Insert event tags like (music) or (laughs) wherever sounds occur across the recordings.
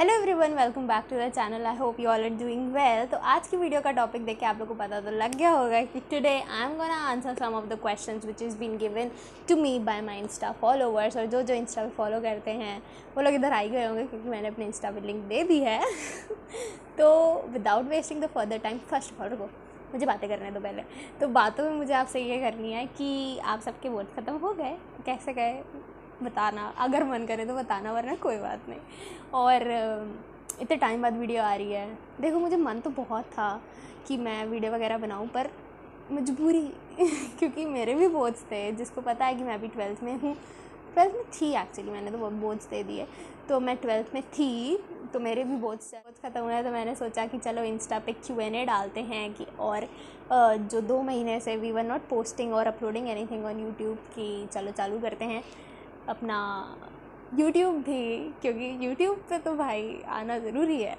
hello everyone welcome back to the channel I hope you all are doing well तो आज की video का topic देख के आप लोगों को पता तो लग गया होगा कि today I am gonna answer some of the questions which is been given to me by my insta followers और जो जो इंस्टा पे फॉलो करते हैं वो लोग इधर आई गए होंगे क्योंकि मैंने अपने इंस्टा पर लिंक दे दी है (laughs) तो without wasting the further time first of all रुको मुझे बातें करने दो पहले तो बातों में मुझे आपसे ये करनी है कि आप सबके वोट ख़त्म हो गए कैसे गए बताना अगर मन करे तो बताना वरना कोई बात नहीं और इतने टाइम बाद वीडियो आ रही है देखो मुझे मन तो बहुत था कि मैं वीडियो वगैरह बनाऊँ पर मजबूरी (laughs) क्योंकि मेरे भी बोझ थे जिसको पता है कि मैं अभी ट्वेल्थ में हूँ ट्वेल्थ में थी एक्चुअली मैंने तो बहुत बोझ दे दिए तो मैं ट्वेल्थ में थी तो मेरे भी बोझ बहुत ख़त्म हुआ तो मैंने सोचा कि चलो इंस्टा पे क्यू एन ए डालते हैं कि और जो दो महीने से वी वर नॉट पोस्टिंग और अपलोडिंग एनीथिंग ऑन यूट्यूब की चलो चालू करते हैं अपना यूट्यूब भी क्योंकि यूट्यूब पे तो भाई आना ज़रूरी है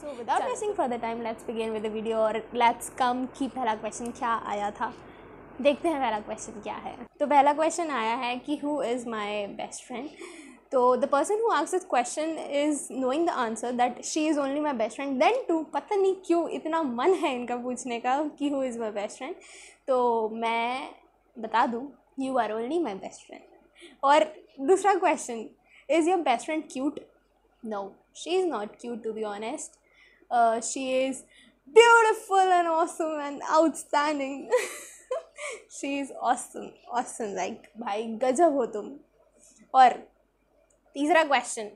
so without wasting for the time let's begin with the video और लेट्स कम कि पहला क्वेश्चन क्या आया था देखते हैं पहला क्वेश्चन क्या है तो पहला क्वेश्चन आया है कि who is my best friend तो the person who ask this question is knowing the answer that she is only my best friend then too पता नहीं क्यों इतना मन है इनका पूछने का कि who is my best friend तो मैं बता दूँ you are only my best friend और दूसरा question is your best friend cute no she is not cute to be honest she is beautiful and awesome and outstanding she is awesome awesome like भाई गजब हो तुम और तीसरा question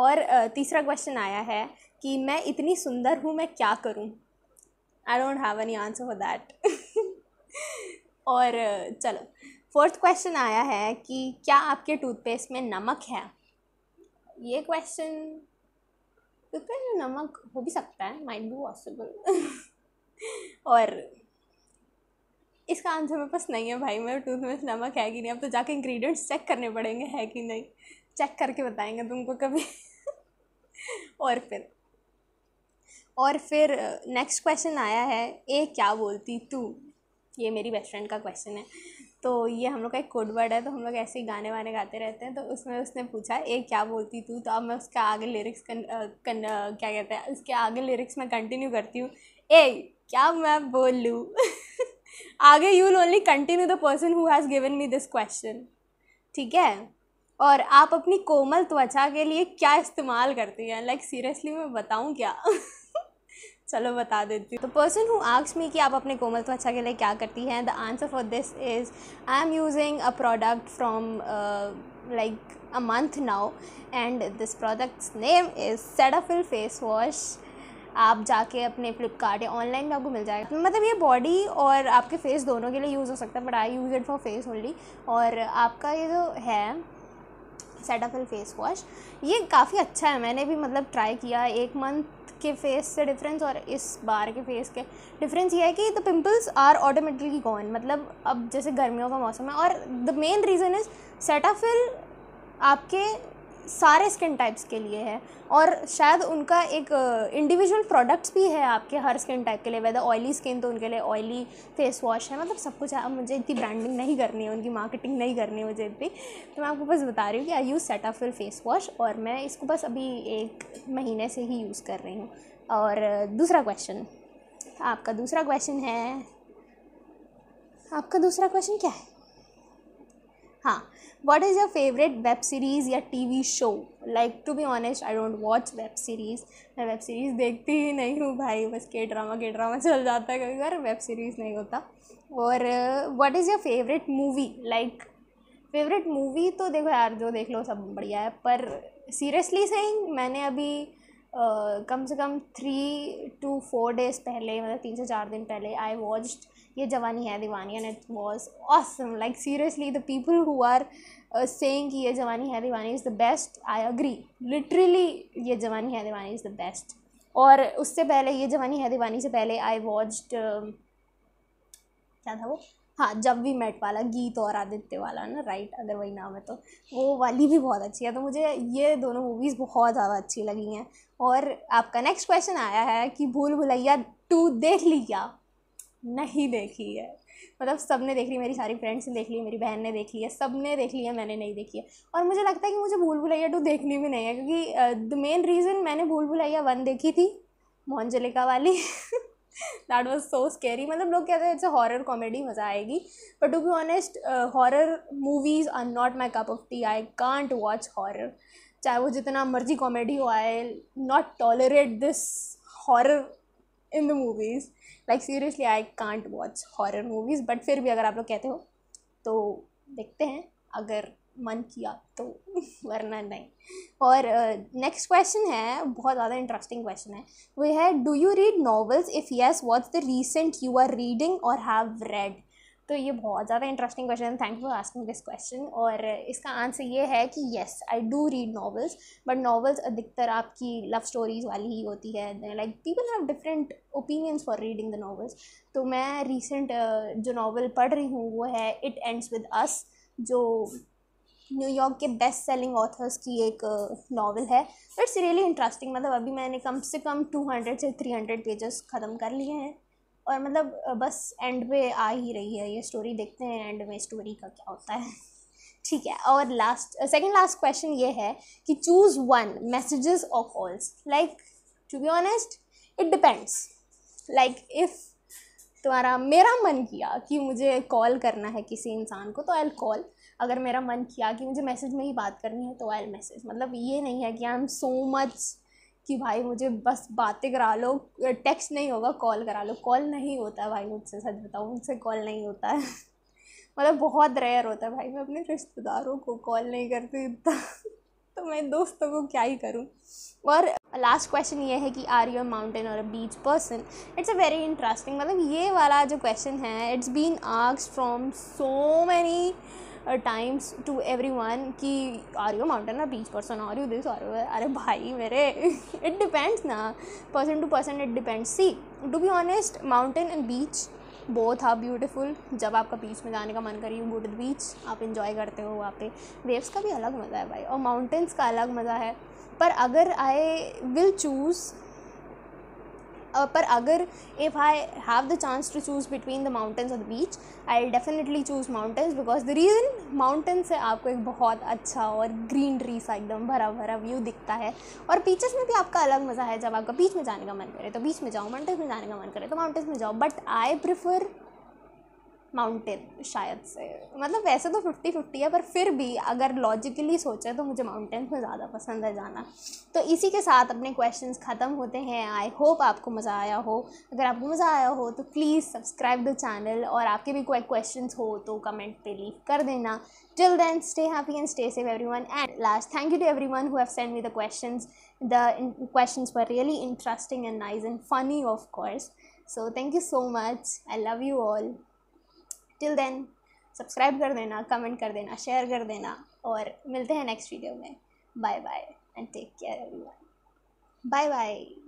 और uh, तीसरा क्वेश्चन आया है कि मैं इतनी सुंदर हूँ मैं क्या करूँ I don't have any answer for that और uh, चलो फोर्थ क्वेश्चन आया है कि क्या आपके टूथपेस्ट में नमक है ये क्वेश्चन टूथपेस्ट में नमक हो भी सकता है माइंड भी पॉसिबल और इसका आंसर मेरे पास नहीं है भाई मेरे टूथपेस्ट नमक है कि नहीं अब तो जाके इंग्रेडिएंट्स चेक करने पड़ेंगे है कि नहीं चेक करके बताएंगे तुमको कभी (laughs) और फिर और फिर नेक्स्ट uh, क्वेश्चन आया है ए क्या बोलती तू ये मेरी बेस्ट फ्रेंड का क्वेश्चन है तो ये हम लोग का एक कोड वर्ड है तो हम लोग ऐसे ही गाने वाने गाते रहते हैं तो उसमें उसने पूछा ये क्या बोलती तू तो अब मैं उसके आगे लिरिक्स कन, कन, क्या कहते हैं उसके आगे लिरिक्स मैं कंटिन्यू करती हूँ ए क्या मैं बोलूँ (laughs) आगे you will only continue the person who has given me this question ठीक है और आप अपनी कोमल त्वचा के लिए क्या इस्तेमाल करती हैं लाइक सीरियसली मैं बताऊँ क्या (laughs) चलो बता देती हूँ तो पर्सन हु आक्स मी कि आप अपने कोमल त्वचा अच्छा के लिए क्या करती हैं the answer for this is I am using a product from like a month now and this product's name is Cetaphil face wash आप जाके अपने फ्लिपकार्ट या ऑनलाइन में आपको मिल जाएगा मतलब ये बॉडी और आपके फेस दोनों के लिए यूज़ हो सकता है but I use it for face only और आपका ये जो है सेटाफिल फेस वॉश ये काफ़ी अच्छा है मैंने भी मतलब ट्राई किया एक मंथ के फेस से डिफरेंस और इस बार के फेस के डिफरेंस ये है कि the pimples are automatically gone मतलब अब जैसे गर्मियों का मौसम है और the main reason is Cetaphil आपके सारे स्किन टाइप्स के लिए है और शायद उनका एक इंडिविजुअल प्रोडक्ट्स भी है आपके हर स्किन टाइप के लिए वैदर ऑयली स्किन तो उनके लिए ऑयली फेस वॉश है मतलब सब कुछ है मुझे इतनी ब्रांडिंग नहीं करनी है उनकी मार्केटिंग नहीं करनी है मुझे इतनी तो मैं आपको बस बता रही हूँ कि I use Cetaphil face wash और मैं इसको बस अभी एक महीने से ही यूज़ कर रही हूँ और दूसरा क्वेश्चन आपका दूसरा क्वेश्चन है आपका दूसरा क्वेश्चन क्या है हाँ what is your favourite web series या T V show like to be honest I don't watch web series मैं वेब सीरीज़ देखती ही नहीं हूँ भाई बस के ड्रामा के ड्रामा चल जाता है कभी बार वेब सीरीज़ नहीं होता और what is your favourite movie like favourite movie तो देखो यार जो देख लो सब बढ़िया है पर सीरियसली सही मैंने अभी Uh, कम से कम थ्री टू फोर डेज़ पहले मतलब तीन से चार दिन पहले I watched Yeh Jawaani Hai Deewani and it was awesome like seriously the people who are saying कि Yeh Jawaani Hai Deewani is the best I agree literally Yeh Jawaani Hai Deewani is the best और उससे पहले ये जवानी है दीवानी से पहले आई वॉचड um, क्या था वो हाँ जब भी मेट वाला गीत और आदित्य वाला ना राइट अगर वही नाम है तो वो वाली भी बहुत अच्छी है तो मुझे ये दोनों मूवीज़ बहुत ज़्यादा अच्छी लगी हैं और आपका नेक्स्ट क्वेश्चन आया है कि भूल भुलैया टू देख ली क्या नहीं देखी है मतलब सब ने देख ली मेरी सारी फ्रेंड्स ने देख ली मेरी बहन ने देख ली है सब ने देख ली है मैंने नहीं देखी है और मुझे लगता है कि मुझे भूल भुलैया टू देखनी भी नहीं है क्योंकि द मेन रीज़न मैंने भूल भुलैया वन देखी थी मोहनजलिका वाली दैट वॉज सो स्केरी मतलब लोग कहते हैं इट्स हॉरर कॉमेडी मज़ा आएगी but to be honest horror movies are not my cup of tea I can't watch horror चाहे वो जितना मर्जी कॉमेडी हो I not tolerate this horror in the movies like seriously I can't watch horror movies but फिर भी अगर आप लोग कहते हो तो देखते हैं अगर मन किया तो (laughs) वरना नहीं और नेक्स्ट uh, क्वेश्चन है बहुत ज़्यादा इंटरेस्टिंग क्वेश्चन है वो है do you read novels if yes what's the recent you are reading और हैव रेड तो ये बहुत ज़्यादा interesting question thank you for asking this question और इसका आंसर ये है कि yes I do read novels but novels अधिकतर आपकी लव स्टोरीज़ वाली ही होती है like people have different opinions for reading the novels तो मैं रिसेंट uh, जो नावल पढ़ रही हूँ वो है इट एंड्स विद अस जो न्यूयॉर्क के बेस्ट सेलिंग ऑथर्स की एक नावल uh, है इट्स रियली इंटरेस्टिंग मतलब अभी मैंने कम से कम टू हंड्रेड से थ्री हंड्रेड पेजेस ख़त्म कर लिए हैं और मतलब बस एंड पे आ ही रही है ये स्टोरी देखते हैं एंड में स्टोरी का क्या होता है (laughs) ठीक है और लास्ट सेकंड लास्ट क्वेश्चन ये है कि चूज़ वन मैसेजेस और calls like to be honest it depends like if तुम्हारा मेरा मन किया कि मुझे कॉल करना है किसी इंसान को तो आई एल कॉल अगर मेरा मन किया कि मुझे मैसेज में ही बात करनी है तो आई एल मैसेज मतलब ये नहीं है कि आई एम सो मच कि भाई मुझे बस बातें करा लो टेक्स्ट नहीं होगा कॉल करा लो कॉल नहीं होता भाई मुझसे सच बताऊँ मुझसे कॉल नहीं होता है (laughs) मतलब बहुत रेयर होता है भाई मैं अपने रिश्तेदारों को कॉल नहीं करती इतना (laughs) तो मैं दोस्तों को क्या ही करूँ और लास्ट क्वेश्चन ये है कि आर यू अ माउंटेन और a beach person it's a very interesting मतलब ये वाला जो क्वेश्चन है इट्स बीन आर्क्स from so many times to every one कि are you mountain or beach person are you this are you अरे भाई मेरे इट डिपेंड्स ना person to person it depends see to be honest mountain and beach बहुत are beautiful जब आपका बीच में जाने का मन करे you good to the beach आप इन्जॉय करते हो वहाँ पे वेव्स का भी अलग मज़ा है भाई और माउंटेन्स का अलग मज़ा है पर अगर आई विल चूज़ Uh, पर अगर if I have the chance to choose between the mountains और the beach I will definitely choose mountains because the reason mountains से आपको एक बहुत अच्छा और ग्रीनरी सा एकदम भरा भरा व्यू दिखता है और बीचेस में भी आपका अलग मज़ा है जब आपका बीच में जाने का मन करे तो बीच में जाओ माउंटेंस में जाने का मन करे तो माउंटेंस में जाओ बट आई प्रिफर माउंटेन शायद से मतलब वैसे तो फिफ्टी फिफ्टी है पर फिर भी अगर लॉजिकली सोचें तो मुझे माउंटेन्स में ज़्यादा पसंद है जाना तो इसी के साथ अपने क्वेश्चंस ख़त्म होते हैं आई होप आपको मज़ा आया हो अगर आपको मज़ा आया हो तो प्लीज़ सब्सक्राइब द चैनल और आपके भी कोई क्वेश्चन हो तो कमेंट पर लीव कर देना till then stay happy and stay safe every one and last thank you to every one have send me the question the question पर really interesting and nice and funny of course so thank you so much I love you all till then subscribe कर देना comment कर देना share कर देना और मिलते हैं नेक्स्ट वीडियो में bye bye and take care everyone bye bye